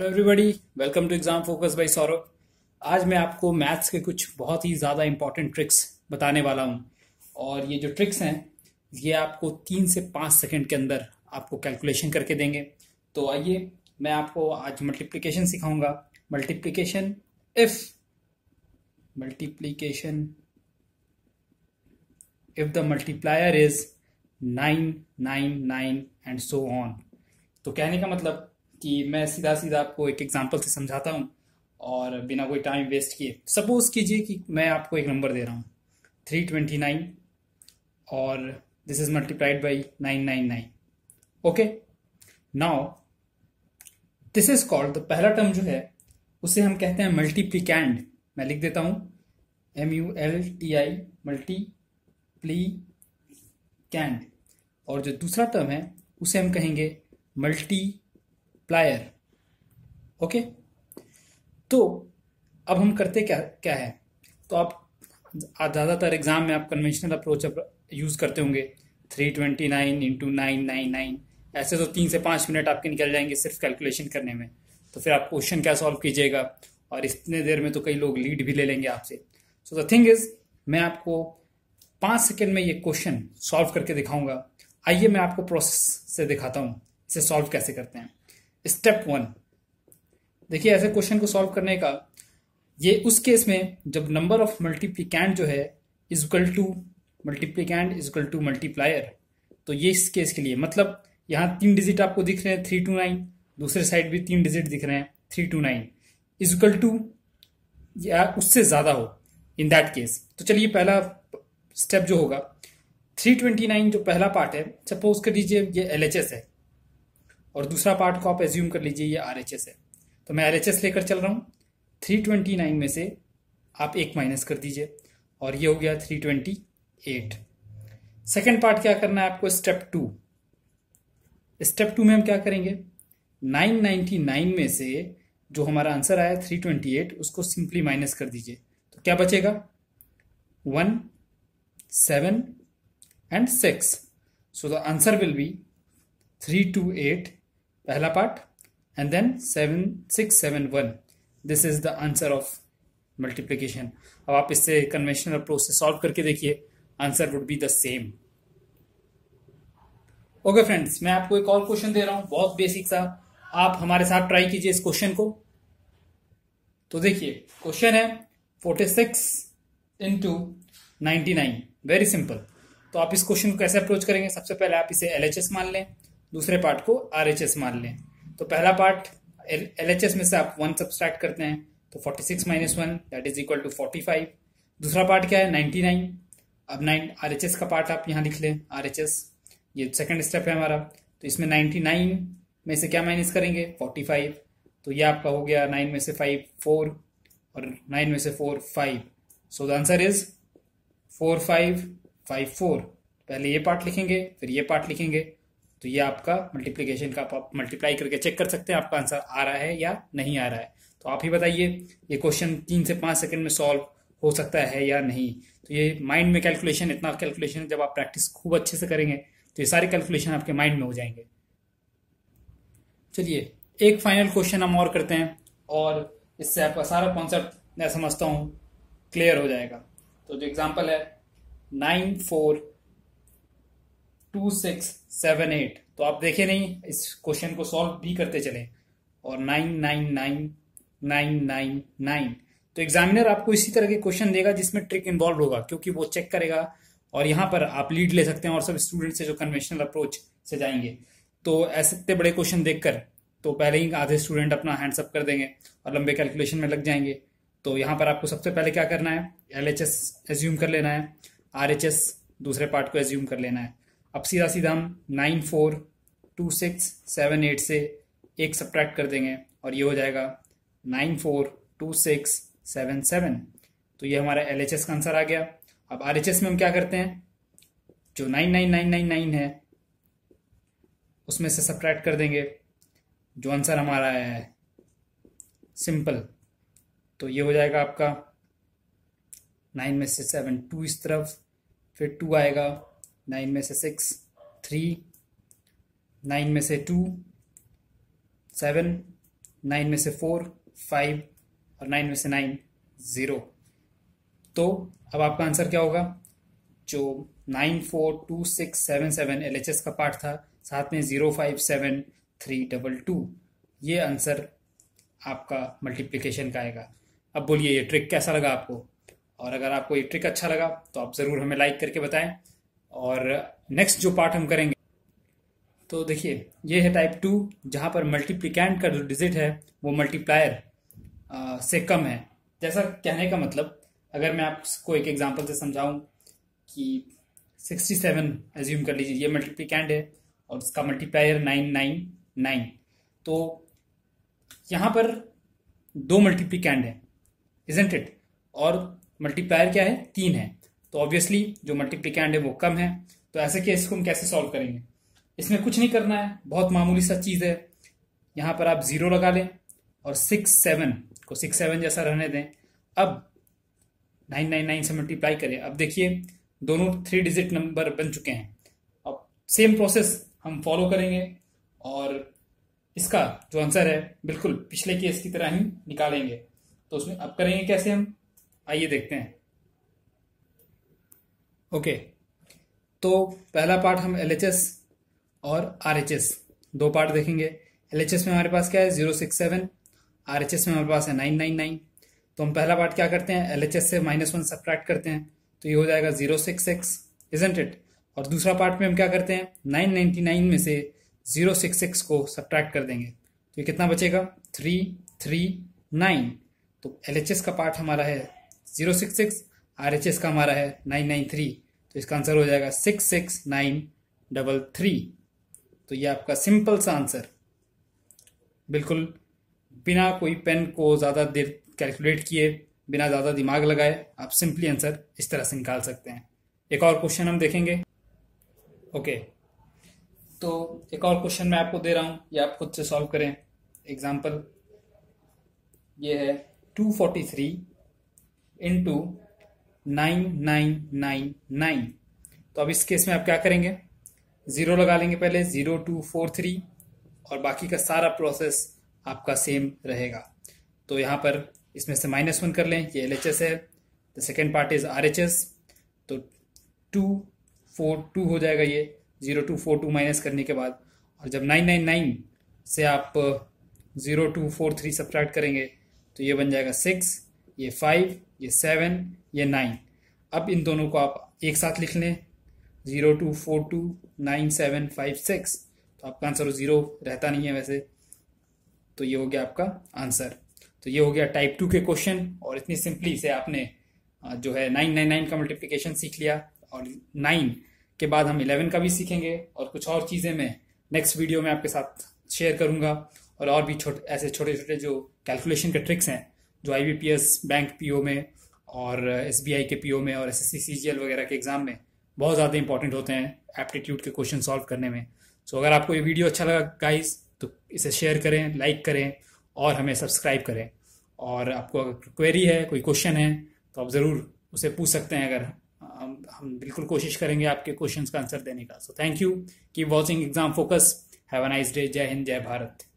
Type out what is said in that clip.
everybody welcome to exam focus by Saurabh आज मैं आपको मैथ्स के कुछ बहुत ही ज़्यादा इंपॉर्टेंट ट्रिक्स बताने वाला हूँ और ये जो ट्रिक्स हैं ये आपको तीन से पाँच सेकंड के अंदर आपको कैलकुलेशन करके देंगे तो आइए मैं आपको आज मल्टीप्लिकेशन सिखाऊंगा multiplication if multiplication if the multiplier is nine nine nine and so on तो कहने का मतलब कि मैं सीधा सीधा आपको एक एग्जाम्पल से समझाता हूँ और बिना कोई टाइम वेस्ट किए सपोज कीजिए कि मैं आपको एक नंबर दे रहा हूँ थ्री ट्वेंटी नाइन और this is multiplied by nine nine nine okay now this is called the पहला टर्म जो है उसे हम कहते हैं मल्टीप्लीकैंड मैं लिख देता हूँ M U L T I multiplicand और जो दूसरा टर्म है उसे हम कहेंगे मल्टी मल्टीप्लायर ओके तो अब हम करते क्या क्या है तो आप ज़्यादातर एग्ज़ाम में आप कन्वेंशनल अप्रोच यूज़ करते होंगे three twenty nine into nine nine nine ऐसे तो तीन से पाँच मिनट आपके निकल जाएंगे सिर्फ कैलकुलेशन करने में तो फिर आप क्वेश्चन क्या सॉल्व कीजिएगा और इतने देर में तो कई लोग लीड भी ले लेंगे आपसे सो द थिंग इज़ मैं आपको पाँच सेकेंड में ये क्वेश्चन सॉल्व करके दिखाऊंगा आइए मैं आपको प्रोसेस से दिखाता हूँ इसे सॉल्व कैसे करते हैं स्टेप वन देखिए ऐसे क्वेश्चन को सॉल्व करने का ये उस केस में जब नंबर ऑफ मल्टीप्लिकेंट जो है is equal to multiplicand is equal to multiplier तो ये इस केस के लिए मतलब यहाँ तीन डिजिट आपको दिख रहे हैं थ्री टू नाइन दूसरे साइड भी तीन डिजिट दिख रहे हैं three two nine is equal to या उससे ज़्यादा हो इन दैट केस तो चलिए पहला स्टेप जो होगा थ्री ट्वेंटी नाइन जो पहला पार्ट है सपोज कर दीजिए ये एल एच एस है और दूसरा पार्ट को आप एज्यूम कर लीजिए ये आर है तो मैं आर लेकर चल रहा हूँ थ्री में से आप एक माइनस कर दीजिए और ये हो गया three twenty eight second part क्या करना है आपको स्टेप टू स्टेप टू में हम क्या करेंगे नाइन नाइन्टी नाइन में से जो हमारा आंसर आया थ्री ट्वेंटी एट उसको सिंपली माइनस कर दीजिए तो क्या बचेगा one seven and six so the answer will be three two eight पहला part and then seven six seven one this is the answer of multiplication अब आप इससे कन्वेंशनल अप्रोच से सॉल्व करके देखिए answer would be the same okay friends मैं आपको एक और क्वेश्चन दे रहा हूं बहुत बेसिक सा आप हमारे साथ ट्राई कीजिए इस क्वेश्चन को तो देखिए क्वेश्चन है forty six into ninety nine very simple तो आप इस क्वेश्चन को कैसे अप्रोच करेंगे सबसे पहले आप इसे एल मान लें दूसरे पार्ट को आर एच एस मान लें तो पहला पार्ट एल एच एस में से आप वन सब्सट्रैक्ट करते हैं तो forty six minus one that is equal to forty five दूसरा पार्ट क्या है नाइन्टी नाइन अब नाइन आर एच एस का पार्ट आप यहाँ लिख लें आर एच एस ये सेकेंड स्टेप है हमारा तो इसमें नाइन्टी नाइन में से क्या माइनस करेंगे फोर्टी फाइव तो ये आपका हो गया नाइन में से फाइव फोर और नाइन में से four five so the answer is four five five four पहले ये पार्ट लिखेंगे फिर ये पार्ट लिखेंगे तो ये आपका मल्टीप्लीकेशन का आप मल्टीप्लाई करके चेक कर सकते हैं आपका आंसर आ रहा है या नहीं आ रहा है तो आप ही बताइए ये क्वेश्चन तीन से पाँच सेकंड में सॉल्व हो सकता है या नहीं तो ये माइंड में कैलकुलेशन इतना कैलकुलेशन जब आप प्रैक्टिस खूब अच्छे से करेंगे तो ये सारे कैलकुलेशन आपके माइंड में हो जाएंगे चलिए एक फाइनल क्वेश्चन हम और करते हैं और इससे आपका सारा कॉन्सेप्ट मैं समझता हूँ क्लियर हो जाएगा तो जो एग्जाम्पल है nine four two six seven eight तो आप देखे नहीं इस क्वेश्चन को सॉल्व भी करते चले और nine nine nine nine nine nine तो एग्जामिनर आपको इसी तरह के क्वेश्चन देगा जिसमें ट्रिक इन्वॉल्व होगा क्योंकि वो चेक करेगा और यहाँ पर आप लीड ले सकते हैं और सब स्टूडेंट से जो कन्वेंशनल अप्रोच से जाएंगे तो ऐसे इतने बड़े क्वेश्चन देखकर तो पहले ही आधे स्टूडेंट अपना अप कर देंगे और लंबे कैलकुलेशन में लग जाएंगे तो यहाँ पर आपको सबसे पहले क्या करना है एल एच एस एज्यूम कर लेना है आर एच एस दूसरे पार्ट को एज्यूम कर लेना है अब सीधा सीधा हम nine four two six seven eight से एक सब्ट्रैक्ट कर देंगे और ये हो जाएगा nine four two six seven seven तो ये हमारा एल एच एस का आंसर आ गया अब आर एच एस में हम क्या करते हैं जो nine nine nine nine nine है उसमें से सब्ट्रैक्ट कर देंगे जो आंसर हमारा है सिंपल तो ये हो जाएगा आपका नाइन में से सेवन टू इस तरफ फिर टू आएगा नाइन में से सिक्स थ्री नाइन में से टू सेवन नाइन में से फोर फाइव और नाइन में से नाइन ज़ीरो तो अब आपका आंसर क्या होगा जो nine four two six seven seven L H S का पार्ट था साथ में zero five seven three double two ये आंसर आपका मल्टीप्लिकेशन का आएगा अब बोलिए ये ट्रिक कैसा लगा आपको और अगर आपको ये ट्रिक अच्छा लगा तो आप ज़रूर हमें लाइक करके बताएं और नेक्स्ट जो पार्ट हम करेंगे तो देखिए ये है टाइप टू जहां पर मल्टीप्लिकेंट का जो डिजिट है वो मल्टीप्लायर से कम है जैसा कहने का मतलब अगर मैं आपको एक एग्जांपल से समझाऊं कि 67 एज्यूम कर लीजिए ये मल्टीप्लिकेंट है और उसका मल्टीप्लायर 999 तो यहां पर दो मल्टीप्लिकेंट है इजेंट इट और मल्टीप्लायर क्या है तीन है तो ऑब्वियसली जो मल्टीप्लीकेंड है वो कम है तो ऐसे केस को हम कैसे सॉल्व करेंगे इसमें कुछ नहीं करना है बहुत मामूली सा चीज़ है यहां पर आप ज़ीरो लगा लें और सिक्स सेवन को सिक्स सेवन जैसा रहने दें अब नाइन नाइन नाइन से मल्टीप्लाई करें अब देखिए दोनों थ्री डिजिट नंबर बन चुके हैं अब सेम प्रोसेस हम फॉलो करेंगे और इसका जो आंसर है बिल्कुल पिछले केस की तरह ही निकालेंगे तो उसमें अब करेंगे कैसे हम आइए देखते हैं ओके तो पहला पार्ट हम एल और आर दो पार्ट देखेंगे एल में हमारे पास क्या है जीरो सिक्स सेवन आर में हमारे पास है नाइन नाइन नाइन तो हम पहला पार्ट क्या करते हैं एल से माइनस वन सब्ट्रैक्ट करते हैं तो ये हो जाएगा zero six six isn't it और दूसरा पार्ट में हम क्या करते हैं नाइन नाइनटी नाइन में से जीरो सिक्स सिक्स को सब्ट्रैक्ट कर देंगे तो ये कितना बचेगा थ्री थ्री नाइन तो एल का पार्ट हमारा है zero six six R H S का हमारा है नाइन नाइन थ्री तो इसका आंसर हो जाएगा six six nine double three तो ये आपका सिंपल सा आंसर बिल्कुल बिना कोई पेन को ज़्यादा देर कैलकुलेट किए बिना ज़्यादा दिमाग लगाए आप सिंपली आंसर इस तरह से निकाल सकते हैं एक और क्वेश्चन हम देखेंगे ओके तो एक और क्वेश्चन मैं आपको दे रहा हूँ ये आप खुद से सॉल्व करें एग्जाम्पल ये है two forty three into nine nine nine nine तो अब इस केस में आप क्या करेंगे ज़ीरो लगा लेंगे पहले ज़ीरो टू फोर थ्री और बाकी का सारा प्रोसेस आपका सेम रहेगा तो यहाँ पर इसमें से माइनस वन कर लें ये एल है the second part is R तो टू फोर टू हो जाएगा ये zero two four two minus करने के बाद और जब नाइन नाइन नाइन से आप zero two four three subtract करेंगे तो ये बन जाएगा सिक्स ये फाइव ये सेवन ये नाइन अब इन दोनों को आप एक साथ लिख लें zero two four two nine seven five six तो आपका आंसर ज़ीरो रहता नहीं है वैसे तो ये हो गया आपका आंसर तो ये हो गया टाइप टू के क्वेश्चन और इतनी सिंपली से आपने जो है नाइन नाइन नाइन का मल्टीप्लीकेशन सीख लिया और नाइन के बाद हम इलेवन का भी सीखेंगे और कुछ और चीज़ें मैं नेक्स्ट वीडियो में आपके साथ शेयर करूंगा और और भी छोटे ऐसे छोटे छोटे जो कैलकुलेशन के ट्रिक्स हैं जो आई बैंक पी में और एस uh, के पी में और एस एस वगैरह के एग्ज़ाम में बहुत ज़्यादा इंपॉर्टेंट होते हैं एप्टीट्यूड के क्वेश्चन सॉल्व करने में सो so, अगर आपको ये वीडियो अच्छा लगा गाइस तो इसे शेयर करें लाइक करें और हमें सब्सक्राइब करें और आपको अगर क्वेरी है कोई क्वेश्चन है तो आप ज़रूर उसे पूछ सकते हैं अगर हम हम बिल्कुल कोशिश करेंगे आपके क्वेश्चंस का आंसर देने का so thank you keep watching exam focus have a nice day जय हिंद जय भारत